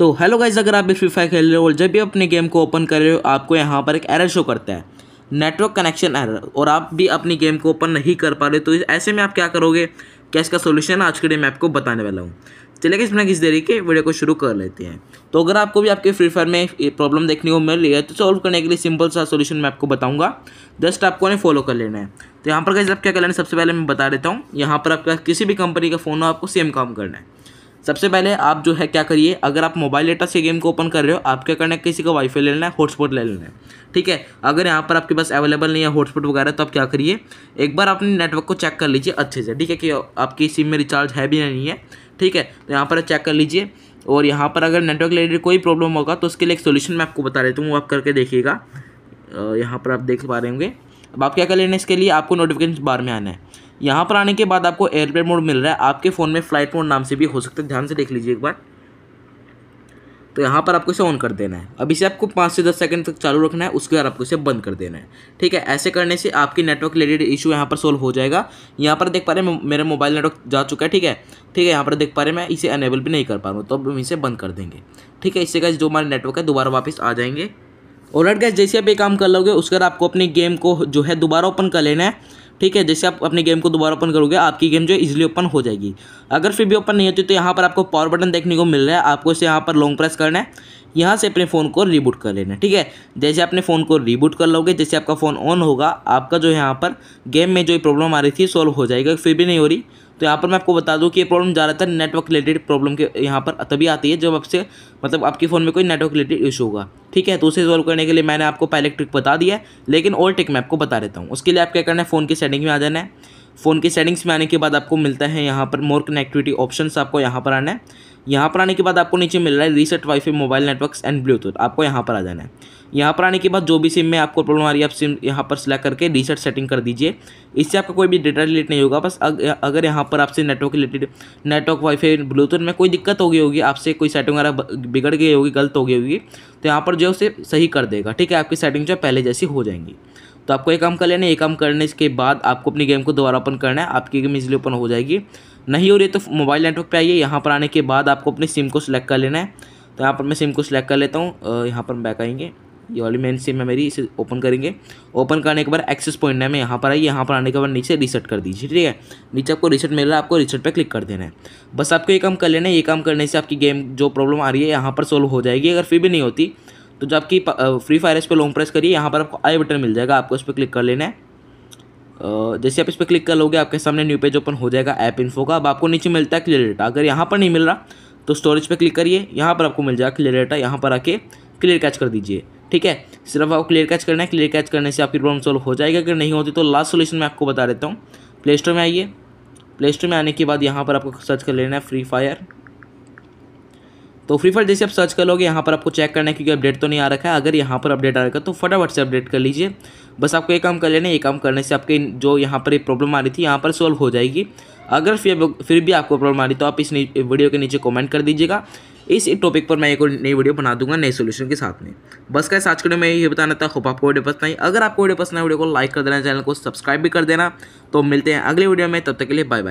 तो hello guys अगर आप फ्री फायर खेल रहे हो और जब भी अपने गेम को ओपन कर रहे हो आपको यहाँ पर एक एरर शो करता है नेटवर्क कनेक्शन एरर और आप भी अपनी गेम को ओपन नहीं कर पा रहे तो ऐसे में आप क्या करोगे क्या इसका सोल्यूशन आज के डे मैं आपको बताने वाला हूँ चलिए कि इसमें किस देरी के वीडियो को शुरू कर लेते हैं तो अगर आपको भी आपके फ्री फायर में प्रॉब्लम देखने को मिल रही है तो सॉल्व करने के लिए सिंपल सा सोल्यूशन मैं आपको बताऊंगा जस्ट आपको उन्हें फॉलो कर लेना है तो यहाँ पर कैसे आप क्या कर है सबसे पहले मैं बता देता हूँ यहाँ पर आपका किसी भी कंपनी का फ़ोन हो आपको सेम काम करना है सबसे पहले आप जो है क्या करिए अगर आप मोबाइल डेटा से गेम को ओपन कर रहे हो आप क्या करना है किसी का वाईफाई ले लेना है हॉटस्पॉट ले लेना है ठीक है अगर यहाँ पर आपके पास अवेलेबल नहीं है हॉटस्पॉट वगैरह तो आप क्या करिए एक बार अपने नेटवर्क को चेक कर लीजिए अच्छे से ठीक है कि आपकी सिम में रिचार्ज है भी नहीं है ठीक है तो यहाँ पर चेक कर लीजिए और यहाँ पर अगर नेटवर्क रिलेटेड कोई प्रॉब्लम होगा तो उसके लिए एक सोल्यूशन मैं आपको बता देता हूँ वो आप करके देखिएगा यहाँ पर आप देख पा रहे होंगे अब आप क्या कर लेना इसके लिए आपको नोटिफिकेशन बार में आना है यहाँ पर आने के बाद आपको एयरप्लेन मोड मिल रहा है आपके फ़ोन में फ्लाइट मोड नाम से भी हो सकता है ध्यान से देख लीजिए एक बार तो यहाँ पर आपको इसे ऑन कर देना है अब इसे आपको पाँच से दस सेकंड तक चालू रखना है उसके बाद आपको इसे बंद कर देना है ठीक है ऐसे करने से आपकी नेटवर्क रिलेटेड इशू यहाँ पर सोल्व हो जाएगा यहाँ पर देख पा रहे हैं मेरा मोबाइल नेटवर्क जा चुका है ठीक है ठीक है यहाँ पर देख पा रहे हैं मैं इसे अनेबल भी नहीं कर पा रहा हूँ तो अब हम इसे बंद कर देंगे ठीक है इससे का जो हमारा नेटवर्क है दोबारा वापस आ जाएंगे और गैस जैसे आप ये काम कर लोगे उसके बाद आपको अपनी गेम को जो है दोबारा ओपन कर लेना है ठीक है जैसे आप अपनी गेम को दोबारा ओपन करोगे आपकी गेम जो है इजिली ओपन हो जाएगी अगर फिर भी ओपन नहीं होती तो यहाँ पर आपको पावर बटन देखने को मिल रहा है आपको इसे यहाँ पर लॉन्ग प्रेस करना है यहाँ से अपने फ़ोन को रिबूट कर लेना ठीक है जैसे अपने फ़ोन को रिबूट कर लोगे जैसे आपका फ़ोन ऑन होगा आपका जो यहाँ पर गेम में जो प्रॉब्लम आ रही थी सॉल्व हो जाएगा फिर भी नहीं हो रही तो यहाँ पर मैं आपको बता दूँ कि ये प्रॉब्लम ज़्यादातर नेटवर्क रिलेटेड प्रॉब्लम के यहाँ पर तभी आती है जब आपसे मतलब आपके फ़ोन में कोई नेटवर्क रिलेटेड इशू होगा ठीक है तो उसे सॉल्व करने के लिए मैंने आपको पहले ट्रिक बता दिया है लेकिन ओल्ड ट्रिक मैं आपको बता देता हूँ उसके लिए आप क्या करना है फ़ोन की सेटिंग में आ जाना है फ़ोन की सेटिंग्स में आने के बाद आपको मिलता है यहाँ पर मोर कनेक्टिविटी ऑप्शन आपको यहाँ पर आना है यहाँ पर आने के बाद आपको नीचे मिल रहा है reset wifi mobile networks and Bluetooth आपको यहाँ पर आ जाना है यहाँ पर आने के बाद जो भी सिम में आपको प्रॉब्लम आ रही है आप सिम यहाँ पर सिलेक्ट करके रीसेट सेटिंग कर दीजिए इससे आपका कोई भी डेटा रिलेट नहीं होगा बस अग, अगर यहाँ पर आपसे network related network wifi Bluetooth में कोई दिक्कत हो गई होगी आपसे कोई सेटिंग वगैरह बिगड़ गई होगी गलत हो गई होगी तो यहाँ पर जो है उसे सही कर देगा ठीक है आपकी सेटिंग जो पहले जैसी हो जाएंगी तो आपको एक काम कर लेना है एक काम करने के बाद आपको अपनी गेम को दोबारा ओपन करना है आपकी गेम इजिली ओपन हो जाएगी नहीं हो रही तो मोबाइल नेटवर्क पर आइए यहाँ पर आने के बाद आपको अपनी सिम को सिलेक्ट कर लेना है तो यहाँ पर मैं सिम को सिलेक्ट कर लेता हूँ यहाँ पर बैक आएंगे ये वाली मेन सिम है मेरी इसे ओपन करेंगे ओपन करने के बाद एक्सेस पॉइंट है मैं यहाँ पर आइए यहाँ पर आने के बाद नीचे रीसेट कर दीजिए ठीक है नीचे आपको रीसेट मिल रहा है आपको रीसेट पे क्लिक कर देना है बस आपको ये काम कर लेना है ये काम करने से आपकी गेम जो प्रॉब्लम आ रही है यहाँ पर सोल्व हो जाएगी अगर फिर भी नहीं होती तो जबकि फ्री फायर इस पर लॉन्ग प्रेस करिए यहाँ पर आपको आई बटन मिल जाएगा आपको इस पर क्लिक कर लेना है जैसे आप इस पर क्लिक कर लोगे आपके सामने न्यू पेज ओपन हो जाएगा ऐप इन्फो का अब आपको नीचे मिलता है क्लियर डेटा अगर यहाँ पर नहीं मिल रहा तो स्टोरेज पर क्लिक करिए यहाँ पर आपको मिल जाएगा क्लियर डेटा यहाँ पर आके क्लियर कैच कर दीजिए ठीक है सिर्फ आपको क्लियर कैच करना है क्लियर कैच करने से आपकी प्रॉब्लम सॉल्व हो जाएगी अगर नहीं होती तो लास्ट सोल्यूशन मैं आपको बता देता हूँ प्ले स्टोर में आइए प्ले स्टोर में आने के बाद यहाँ पर आपको सर्च कर लेना है फ्री फायर तो फ्री फायर जैसे आप सर्च कर लोगे यहाँ पर आपको चेक करना है क्योंकि अपडेट तो नहीं आ रखा है अगर यहाँ पर अपडेट आ रखा है तो फटाफट से अपडेट कर लीजिए बस आपको एक काम कर लेना एक काम करने से आपके जो यहाँ पर प्रॉब्लम आ रही थी यहाँ पर सॉल्व हो जाएगी अगर फिर फिर भी आपको प्रॉब्लम आ रही तो आप इस वीडियो के नीचे कॉमेंट कर दीजिएगा इस टॉपिक पर मैं एक नई वीडियो बना दूंगा नए सोल्यूशन के साथ में बस का आज के मैं ये बताना था होप आपको वीडियो पसंद आई अगर आपको वीडियो पसंद है वीडियो को लाइक कर देना चैनल को सब्सक्राइब भी कर देना तो मिलते हैं अगले वीडियो में तब तक के लिए बाय बाय